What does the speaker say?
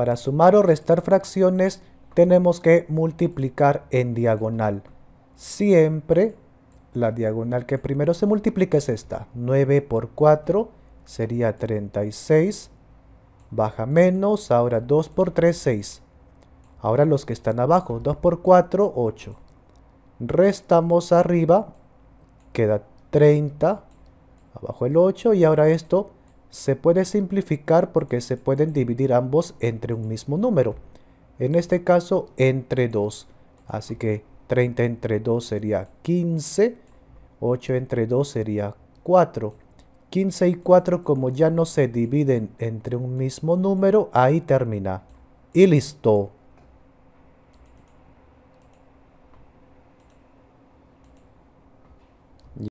Para sumar o restar fracciones tenemos que multiplicar en diagonal. Siempre la diagonal que primero se multiplica es esta. 9 por 4 sería 36. Baja menos, ahora 2 por 3, 6. Ahora los que están abajo, 2 por 4, 8. Restamos arriba, queda 30, abajo el 8 y ahora esto se puede simplificar porque se pueden dividir ambos entre un mismo número. En este caso, entre 2. Así que 30 entre 2 sería 15, 8 entre 2 sería 4. 15 y 4 como ya no se dividen entre un mismo número, ahí termina. Y listo.